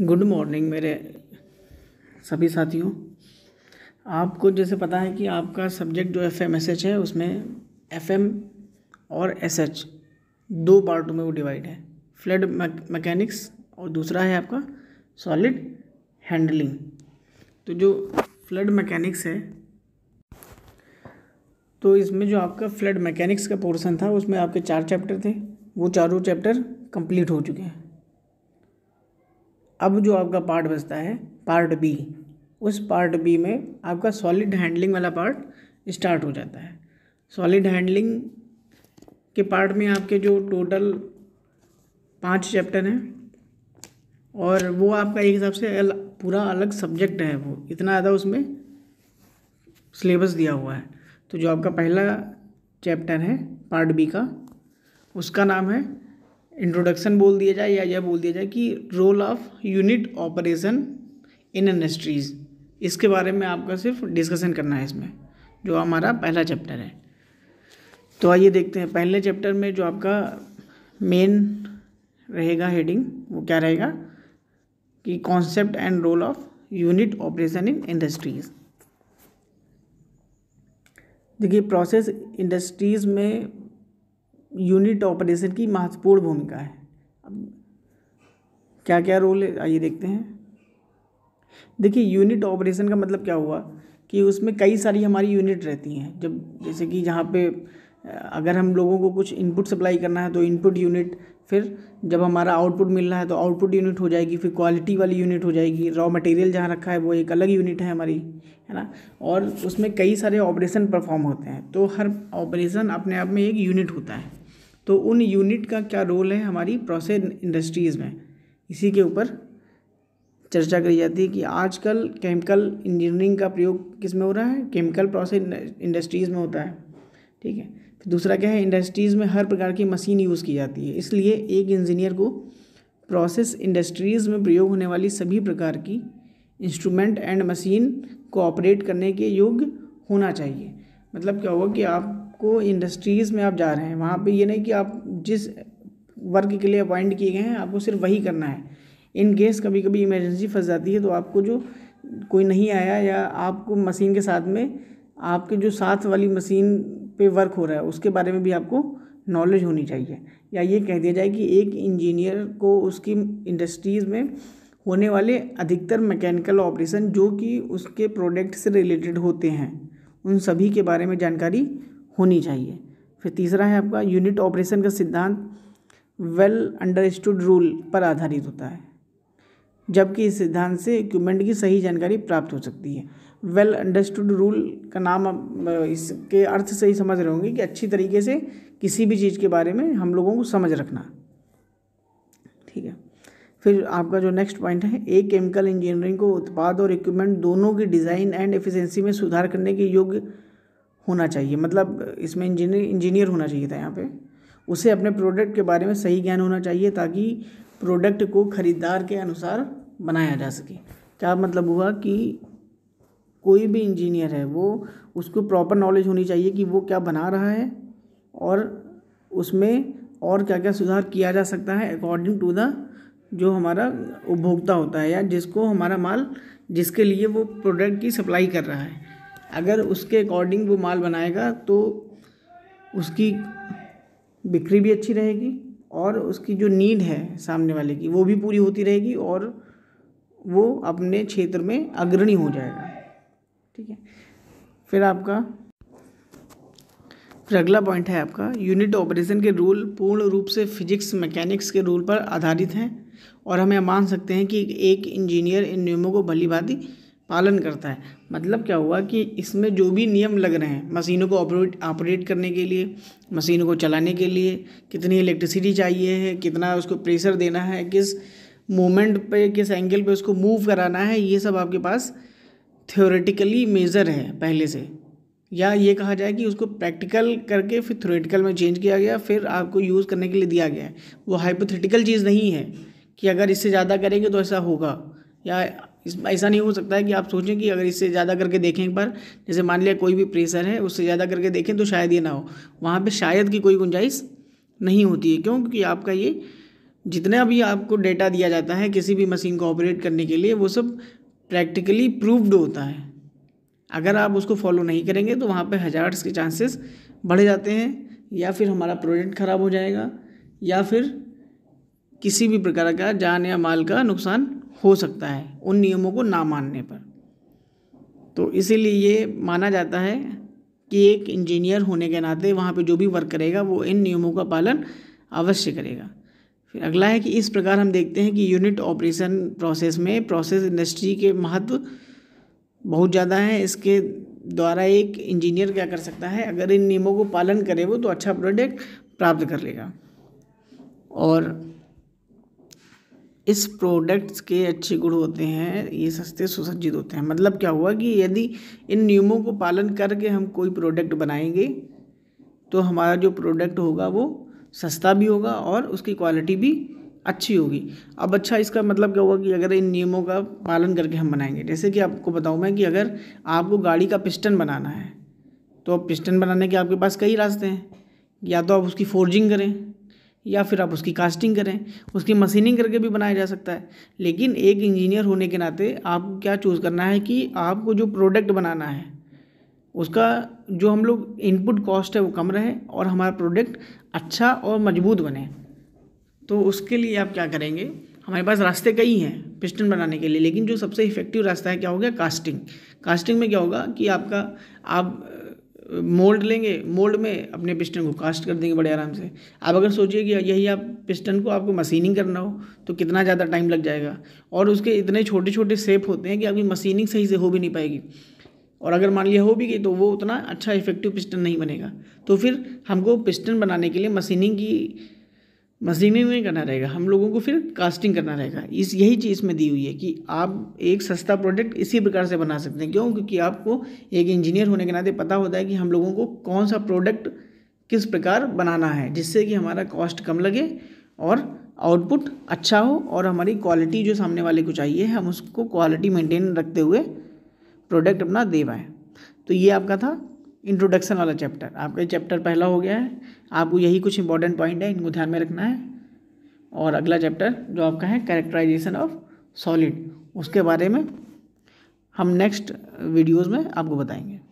good morning मेरे सभी साथियों आपको जैसे पता है कि आपका सब्जेक्ट जो एफ एम एस एच है उसमें एफ एम और एस एच दो पार्टों में वो डिवाइड है फ्लड मैकेनिक्स और दूसरा है आपका सॉलिड हैंडलिंग तो जो फ्लड मैकेनिक्स है तो इसमें जो आपका फ्लड मैकेनिक्स का पोर्शन था उसमें आपके चार चैप्टर थे वो चारों चैप्टर कंप्लीट हो चुके हैं अब जो आपका पार्ट बचता है पार्ट बी उस पार्ट बी में आपका सॉलिड हैंडलिंग वाला पार्ट स्टार्ट हो जाता है सॉलिड हैंडलिंग के पार्ट में आपके जो टोटल पांच चैप्टर हैं और वो आपका एक हिसाब से अल, पूरा अलग सब्जेक्ट है वो इतना ज़्यादा उसमें सिलेबस दिया हुआ है तो जो आपका पहला चैप्टर है पार्ट बी का उसका नाम है इंट्रोडक्शन बोल दिया जाए या यह बोल दिया जाए कि role of unit operation in industries इसके बारे में आपका सिर्फ डिस्कशन करना है इसमें जो हमारा पहला चैप्टर है तो आइए देखते हैं पहले चैप्टर में जो आपका मेन रहेगा हेडिंग वो क्या रहेगा कि concept and role of unit operation in industries देखिए प्रोसेस इंडस्ट्रीज़ में यूनिट ऑपरेशन की महत्वपूर्ण भूमिका है अब क्या क्या रोल है आइए देखते हैं देखिए यूनिट ऑपरेशन का मतलब क्या हुआ कि उसमें कई सारी हमारी यूनिट रहती हैं जब जैसे कि जहाँ पे अगर हम लोगों को कुछ इनपुट सप्लाई करना है तो इनपुट यूनिट फिर जब हमारा आउटपुट मिल रहा है तो आउटपुट यूनिट हो जाएगी फिर क्वालिटी वाली यूनिट हो जाएगी रॉ मटेरियल जहाँ रखा है वो एक अलग यूनिट है हमारी है ना और उसमें कई सारे ऑपरेशन परफॉर्म होते हैं तो हर ऑपरेशन अपने आप में एक यूनिट होता है तो उन यूनिट का क्या रोल है हमारी प्रोसेस इंडस्ट्रीज़ में इसी के ऊपर चर्चा करी जाती है कि आजकल केमिकल इंजीनियरिंग का प्रयोग किस में हो रहा है केमिकल प्रोसेस इंडस्ट्रीज़ में होता है ठीक है फिर तो दूसरा क्या है इंडस्ट्रीज़ में हर प्रकार की मशीन यूज़ की जाती है इसलिए एक इंजीनियर को प्रोसेस इंडस्ट्रीज़ में प्रयोग होने वाली सभी प्रकार की इंस्ट्रूमेंट एंड मशीन को ऑपरेट करने के योग्य होना चाहिए मतलब क्या होगा कि आप आपको इंडस्ट्रीज़ में आप जा रहे हैं वहाँ पे ये नहीं कि आप जिस वर्क के लिए अपॉइंट किए गए हैं आपको सिर्फ वही करना है इन केस कभी कभी इमरजेंसी फंस जाती है तो आपको जो कोई नहीं आया या आपको मशीन के साथ में आपके जो साथ वाली मशीन पे वर्क हो रहा है उसके बारे में भी आपको नॉलेज होनी चाहिए या ये कह दिया जाए कि एक इंजीनियर को उसकी इंडस्ट्रीज़ में होने वाले अधिकतर मैकेनिकल ऑपरेशन जो कि उसके प्रोडक्ट से रिलेटेड होते हैं उन सभी के बारे में जानकारी होनी चाहिए फिर तीसरा है आपका यूनिट ऑपरेशन का सिद्धांत वेल अंडरस्टूड रूल पर आधारित होता है जबकि इस सिद्धांत से इक्विपमेंट की सही जानकारी प्राप्त हो सकती है वेल अंडरस्टूड रूल का नाम आप इसके अर्थ से ही समझ रहे होंगे कि अच्छी तरीके से किसी भी चीज़ के बारे में हम लोगों को समझ रखना ठीक है फिर आपका जो नेक्स्ट पॉइंट है एक केमिकल इंजीनियरिंग को उत्पाद और इक्विपमेंट दोनों की डिज़ाइन एंड एफिशिएंसी में सुधार करने के योग्य होना चाहिए मतलब इसमें इंजीनियर इंजीनियर होना चाहिए था यहाँ पे उसे अपने प्रोडक्ट के बारे में सही ज्ञान होना चाहिए ताकि प्रोडक्ट को ख़रीदार के अनुसार बनाया जा सके क्या मतलब हुआ कि कोई भी इंजीनियर है वो उसको प्रॉपर नॉलेज होनी चाहिए कि वो क्या बना रहा है और उसमें और क्या क्या सुधार किया जा सकता है अकॉर्डिंग टू द जो हमारा उपभोक्ता होता है या जिसको हमारा माल जिसके लिए वो प्रोडक्ट की सप्लाई कर रहा है अगर उसके अकॉर्डिंग वो माल बनाएगा तो उसकी बिक्री भी अच्छी रहेगी और उसकी जो नीड है सामने वाले की वो भी पूरी होती रहेगी और वो अपने क्षेत्र में अग्रणी हो जाएगा ठीक है फिर आपका फिर अगला पॉइंट है आपका यूनिट ऑपरेशन के रूल पूर्ण रूप से फिजिक्स मैकेनिक्स के रूल पर आधारित हैं और हमें मान सकते हैं कि एक इंजीनियर इन नियमों को भली भांति पालन करता है मतलब क्या हुआ कि इसमें जो भी नियम लग रहे हैं मशीनों को ऑपरेट ऑपरेट करने के लिए मशीनों को चलाने के लिए कितनी इलेक्ट्रिसिटी चाहिए है कितना उसको प्रेशर देना है किस मोमेंट पे किस एंगल पे उसको मूव कराना है ये सब आपके पास थ्योरेटिकली मेज़र है पहले से या ये कहा जाए कि उसको प्रैक्टिकल करके फिर थ्योरेटिकल में चेंज किया गया फिर आपको यूज़ करने के लिए दिया गया है वो हाइपोथेटिकल चीज़ नहीं है कि अगर इससे ज़्यादा करेंगे तो ऐसा होगा या इस ऐसा नहीं हो सकता है कि आप सोचें कि अगर इससे ज़्यादा करके देखें एक बार जैसे मान लिया कोई भी प्रेशर है उससे ज़्यादा करके देखें तो शायद ये ना हो वहाँ पर शायद की कोई गुंजाइश नहीं होती है क्यों क्योंकि आपका ये जितना भी आपको डेटा दिया जाता है किसी भी मशीन को ऑपरेट करने के लिए वो सब प्रैक्टिकली प्रूव्ड होता है अगर आप उसको फॉलो नहीं करेंगे तो वहाँ पे हजार्स के चांसेस बढ़ जाते हैं या फिर हमारा प्रोजेक्ट ख़राब हो जाएगा या फिर किसी भी प्रकार का जान या माल का नुकसान हो सकता है उन नियमों को ना मानने पर तो इसीलिए ये माना जाता है कि एक इंजीनियर होने के नाते वहाँ पे जो भी वर्क करेगा वो इन नियमों का पालन अवश्य करेगा फिर अगला है कि इस प्रकार हम देखते हैं कि यूनिट ऑपरेशन प्रोसेस में प्रोसेस इंडस्ट्री के महत्व बहुत ज़्यादा है इसके द्वारा एक इंजीनियर क्या कर सकता है अगर इन नियमों को पालन करे वो तो अच्छा प्रोडक्ट प्राप्त कर लेगा और इस प्रोडक्ट्स के अच्छे गुण होते हैं ये सस्ते सुसज्जित होते हैं मतलब क्या हुआ कि यदि इन नियमों को पालन करके हम कोई प्रोडक्ट बनाएंगे तो हमारा जो प्रोडक्ट होगा वो सस्ता भी होगा और उसकी क्वालिटी भी अच्छी होगी अब अच्छा इसका मतलब क्या होगा कि अगर इन नियमों का पालन करके हम बनाएंगे जैसे कि आपको बताऊँ मैं कि अगर आपको गाड़ी का पिस्टन बनाना है तो पिस्टन बनाने के आपके पास कई रास्ते हैं या तो आप उसकी फोर्जिंग करें या फिर आप उसकी कास्टिंग करें उसकी मशीनिंग करके भी बनाया जा सकता है लेकिन एक इंजीनियर होने के नाते आपको क्या चूज़ करना है कि आपको जो प्रोडक्ट बनाना है उसका जो हम लोग इनपुट कॉस्ट है वो कम रहे और हमारा प्रोडक्ट अच्छा और मजबूत बने तो उसके लिए आप क्या करेंगे हमारे पास रास्ते कई हैं पिस्टन बनाने के लिए लेकिन जो सबसे इफ़ेक्टिव रास्ता है क्या हो गया कास्टिंग कास्टिंग में क्या होगा कि आपका आप मोल्ड लेंगे मोल्ड में अपने पिस्टन को कास्ट कर देंगे बड़े आराम से आप अगर सोचिए कि यही आप पिस्टन को आपको मशीनिंग करना हो तो कितना ज़्यादा टाइम लग जाएगा और उसके इतने छोटे छोटे सेप होते हैं कि आपकी मशीनिंग सही से हो भी नहीं पाएगी और अगर मान लिया हो भी गई तो वो उतना अच्छा इफेक्टिव पिस्टन नहीं बनेगा तो फिर हमको पिस्टन बनाने के लिए मशीनिंग की मशीनें में करना रहेगा हम लोगों को फिर कास्टिंग करना रहेगा इस यही चीज़ में दी हुई है कि आप एक सस्ता प्रोडक्ट इसी प्रकार से बना सकते हैं क्यों क्योंकि आपको एक इंजीनियर होने के नाते पता होता है कि हम लोगों को कौन सा प्रोडक्ट किस प्रकार बनाना है जिससे कि हमारा कॉस्ट कम लगे और आउटपुट अच्छा हो और हमारी क्वालिटी जो सामने वाले को चाहिए हम उसको क्वालिटी मेंटेन रखते हुए प्रोडक्ट अपना दे पाएँ तो ये आपका था इंट्रोडक्शन वाला चैप्टर आपका ये चैप्टर पहला हो गया है आपको यही कुछ इंपॉर्टेंट पॉइंट है इनको ध्यान में रखना है और अगला चैप्टर जो आपका है कैरेक्टराइजेशन ऑफ सॉलिड उसके बारे में हम नेक्स्ट वीडियोज़ में आपको बताएंगे